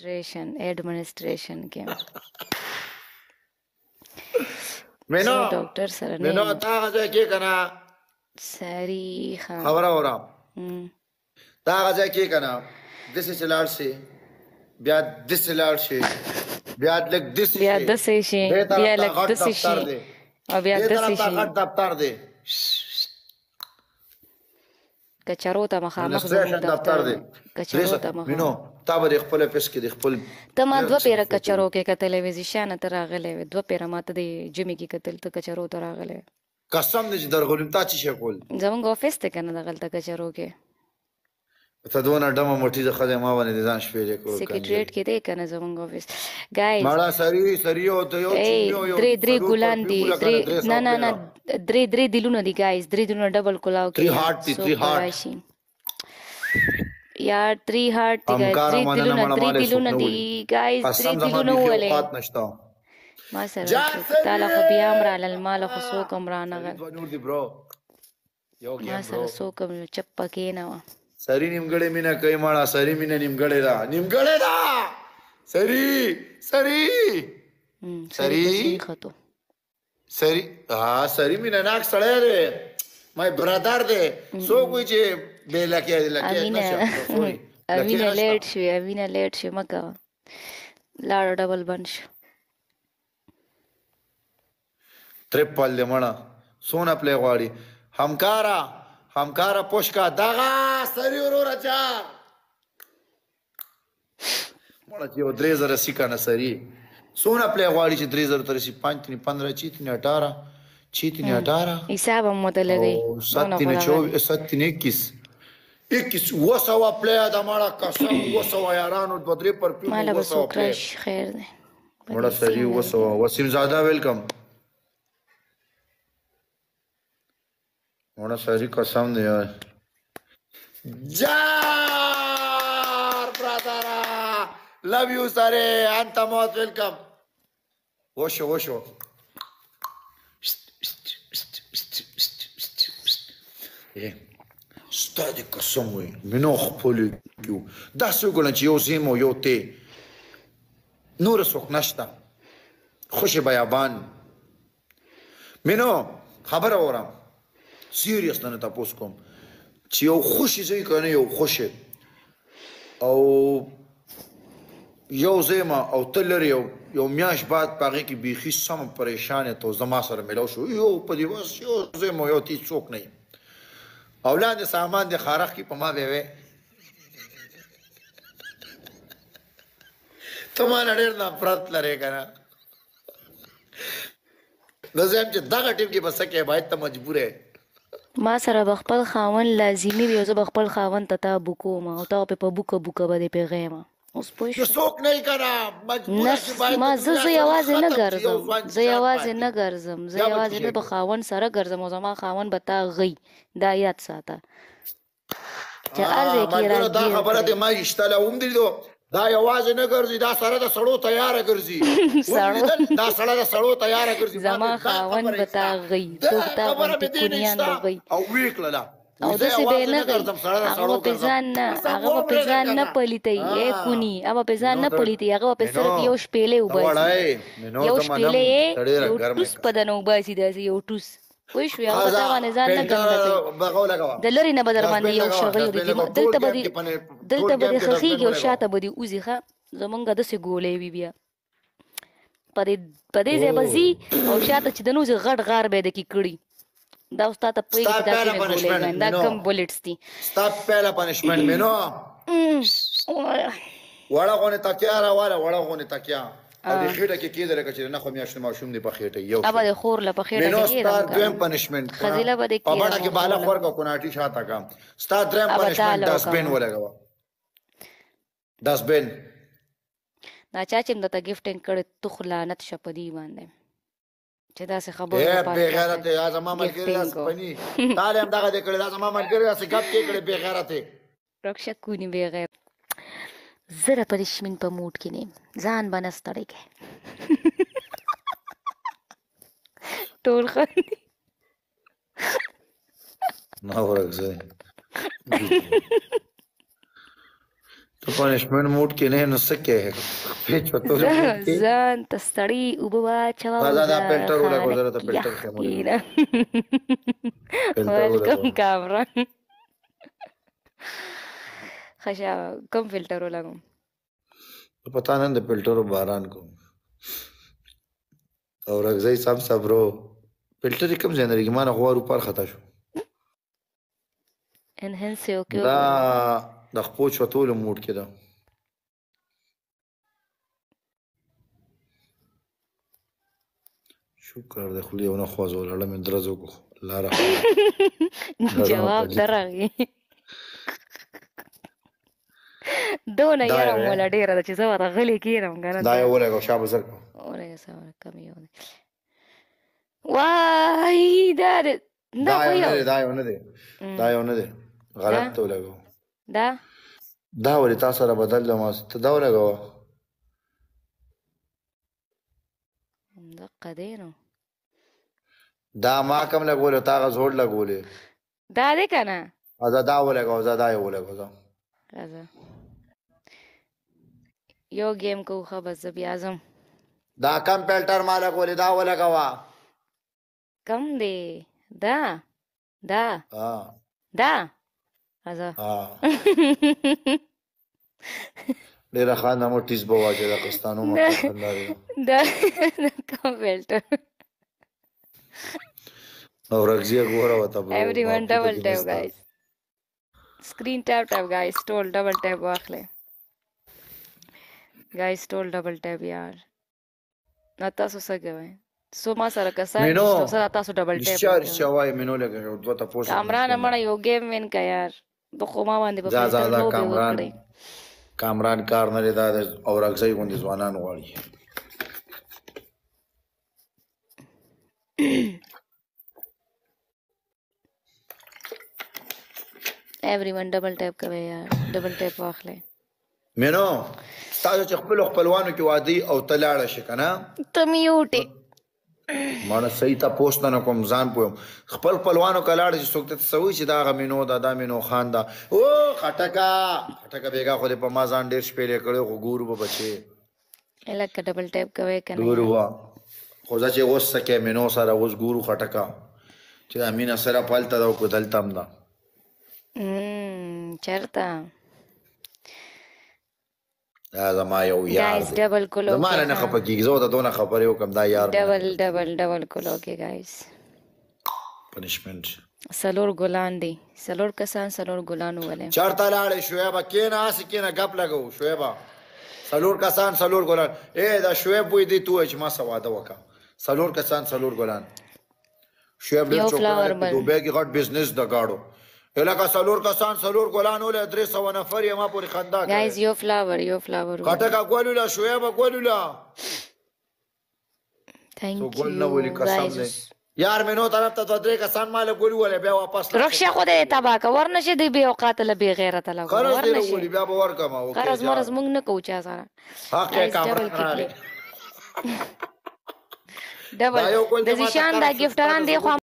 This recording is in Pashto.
administration administration game مینو ډاکټر سره نه مینو تا هغه کې کنه ساری خبره اورا تا هغه کې کنه د څه چلاړ شي بیا د څه چلاړ شي بیا لک د څه بیا د څه شي بیا لک د څه شي او بیا د څه شي د دفتر دی کچارو ته مخامخ دفتر دی کچارو ته مخامخ تا به خپل پس کې د خپل ته ما دوه پیره کچرو کې کتلې وې ځشان ته راغلې وې دوه پیره ماته د جمی کې کتل ته کچرو ته راغلې قسم دې چې درغلم تا چې کول زمونږ افیس ته کنه دغلطه کچرو کې ته دونه ډمه موټي د خدای ما باندې ځان شپې کول سیکریټریټ کې دې کنه زمونږ افیس ګایز مړه سری سری او ته یو درې درې ګلان دي درې نه نه نه درې درې دلونه دي ګایز درې دلونه ډبل کولاو کې 3 هارت دي 3 هارت यार त्री हार्ट ما سره تعالی خو بیا مراله المال خو سو کم رانه غل ما سره سو کم چپ پکې نه و سری نیمګړې مینا کوي ماړه سری مینا نیمګړې دا نیمګړې دا سری سری سری خطو سری ها سری مینا ناک سړې रे مې برادر دې سو کوی چې به لکه لکه نشه امینه لیټ شوې امینه لیټ شوې مکه لاړ ډبل بند شو تریپل لمړه سونه پلی غواړي همکارا همکارا پوشکا دغه سری ورور اچا مړه چې و درې زره سیکا نه سری سونه پلی غواړي چې درې زره تر سی 5 تنی 15 چی تنی 18 چی تنی 18 حساب هم مدلګي 7 تنی 24 7 تنی 21 21 سوا پلیا د ماړه قسم 200 یارانو د بدرې پر پیو مالا بس وکړش خیر دی وړه سړي 200 وسیم زاده ویلکم وړه سړي قسم دی جار برادر لو یو سره انت موت ویلکم وشو وشو Yeah. stātika somui, minoh poli kiu. Da sugulan chi yosimo yote nur sok nashta. خوش بیابان منو خبر اورم سیریس نه تاسو کوم چې یو خوش ځای کنه یو خوش او یو زما او تلر یو یو میاش بعد پاره کې بيخي سم پریشان ته زما سره ملاو شو یو په دې واسه یو زما یو تی څوک نه اولاد سامان د خارخ کی پما به وي ته ما نړیر نه پرات لره کنه نظام چې دغه ټیم کې بسکه باید ته مجبورې ما سره بخپل خاون لازمی وي او زه بخپل خاون ته تابو کوم او ته په بوکه بوکه باندې پیغام اوس پوه شو څوک نه کړه مجبور شي باید ما زه زه یوازې نه ګرځم زه یوازې نه ګرځم زه یوازې نه بخاون سره ګرځم او زما خاون به تا غي دا یاد ساته چې ارزه کې راځي دا خبره دې ما اشتله اوم دیدو دا یوازې نه ګرځي دا سره د سړو تیار ګرځي دا سره د سړو تیار ګرځي زما خاون به تا غي ته تا به دې نه او ویکله او د څه به نه هغه په ځان نه هغه په ځان نه پلیتي اے کونی هغه په ځان نه پلیتي هغه په سر یو شپېلې وباسي یو شپېلې یو ټوس په دنو وباسي داسې یو ټوس وای شو هغه دا باندې ځان نه ګرځي د لری نه بدر باندې یو شغل دی دلته به دلته به خخیږي او شاته به دی اوزیخه زمونږ د سې ګولې وی بیا پدې پدې ځای بزي او شاته چې دنو غټ غار به د کی کړی دا استاد ته پوي چې دا کوم بولې دا کوم بولټس دي ستا پهلا پنشمنت مینو وړه غونې تکیا را واره وړه غونې تکیا او د خېټه کې کې درکه چې نه خو میاشتې ماشوم دی په خېټه یو ابا د خور له په خېټه کې مینو ستا دویم پنشمنت خزیله بده کې په باندې کې بالا خور کو کناټي شاته کا ستا دریم پنشمنت داس بین ولګو داس بین دا چا چې مدته گیفټینګ کړي تخ لعنت شپدي باندې چې داسې خبره اے بے غیرت یا زما ملګری لاس پنی تعالی هم دغه دې کړی دا زما ملګری لاس غپ کې کړی بے غیرت رکشا کونی بے غیرت زره پرشمن په موټ کې نه ځان بنستړی کې ټول خاندي نه ورغځي په پنشمنټ موډ کې نه نو سکه په چوتو ځان تستړي وبوا چوا دا دا فلټر ولا ګذر ته فلټر کې مو ویلکم کامرا خشا کوم فلټر ولا کوم پتا نن د فلټر باران کوم او رغزي سم صبرو فلټر کوم ځای نه رګ ما نه غوار پر خطا شو انهنس یو کې د خپو چټولو موډ کې ده شکر د خولې ونه خوازو لړه مې درزو کو لاره جواب درغې دونه یاره مولا ډیره ده چې زه ورغلی کېرم کنه دا یو ولګو شابه زر ولګو سم کم یو وای دا دا یو نه دی دا یو نه دی دا یو نه دی غلط ولګو دا دا ولې تا سره بدل ده ما ته دا ولګوه همدقه دی نو دا ما کم لګولې تا هغه زوړ لګولې دا دی که نه زه دا ولګوه زه دا یې ولګوه زه راځه یو ګیم کوو ښه بس زه بیا ځم دا کم پیلټر ما لګولې دا ولګوه کم دی دا دا دا Also. آه. ډیره خانه مو ټیز به واجه د پښتنو مو دا دا کوم فلټر او رگزیه ګوره وته بل ایوریون ډبل ټیپ ګایز سکرین ټیپ ټیپ ګایز ټول ډبل ټیپ واخلې ګایز ټول ډبل ټیپ یار نو تاسو څه کوئ سو ما سره کسان تاسو سره تاسو ډبل ټیپ چار چوای مینو لګو دوه تاسو عمران مړه یو گیم وین کا یار په خوما باندې په فیصله کامران کامران کار نه لري دا اورګزی غوندي ځوانان غواړي everyone double tap کوي یار double tap واخلې مینو تاسو خپل خپلوانو کې وادي او تلاړه شي کنه تم یو ټی مانه صحیح تاسو ته کوم ځان پوم خپل خپلوانو کلاړ چې څوک ته سوي چې دا غمینو دا دا مینو خان دا او خټکا خټکا بیگا خو دې په ما ځان ډیر شپې لري کړو خو ګورو به بچي الک ډبل ټیپ کوي کنه ګورو وا خو ځکه چې اوس سکه مینو سره اوس ګورو خټکا چې امین سره پالتا دا کو دلتم دا چرتا دا زما یو یار ګایز ډبل کولو زما نه خپه کیږي زه ته دونه خبرې وکم دا یار ډبل ډبل ډبل کولو کې ګایز پنیشمنت سلور ګلان دی سلور کسان سلور ګلان ولې چارتا لاړې شعیب کینا اس کینا غپ لګو شعیب سلور کسان سلور ګلان اے دا شعیب وې دی تو اجما سواده وکا سلور کسان سلور ګلان شعیب له چوکره دوبه کې غټ بزنس د گاړو الکه سلور کسان سلور ګلان ول درې سو نفر یې ما پوری خندا کړ گایز یو فلاور یو فلاور کټکا ګولولا شویبه ګولولا ثانک یو ګول نه ولي قسم نه یار مې نو طرف ته درې کسان مال ګول ول بیا واپس رخصه خو دې تبا کا ورنشه دې بیا اوقات له بی غیرت له ورنشه ګول بیا به ورکم او قرض مرز مونږ نه کوچا سره حق کامره ډبل د زیشان دا گیفټران دی خو